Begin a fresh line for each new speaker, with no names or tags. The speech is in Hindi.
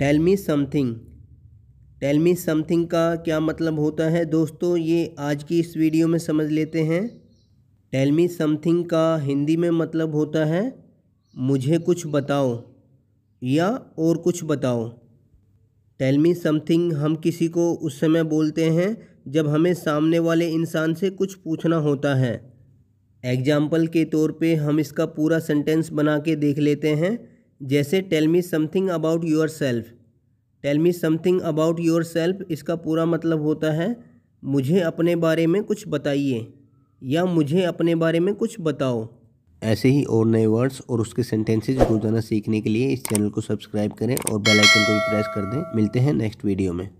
tell me something tell me something का क्या मतलब होता है दोस्तों ये आज की इस वीडियो में समझ लेते हैं टेल मी समथिंग का हिंदी में मतलब होता है मुझे कुछ बताओ या और कुछ बताओ टेल मी समथिंग हम किसी को उस समय बोलते हैं जब हमें सामने वाले इंसान से कुछ पूछना होता है एग्जाम्पल के तौर पे हम इसका पूरा सेंटेंस बना के देख लेते हैं जैसे tell me something about yourself tell me something about yourself इसका पूरा मतलब होता है मुझे अपने बारे में कुछ बताइए या मुझे अपने बारे में कुछ बताओ
ऐसे ही और नए वर्ड्स और उसके सेंटेंसेज रोजाना सीखने के लिए इस चैनल को सब्सक्राइब करें और बेल आइकन को भी प्रेस कर दें मिलते हैं नेक्स्ट वीडियो में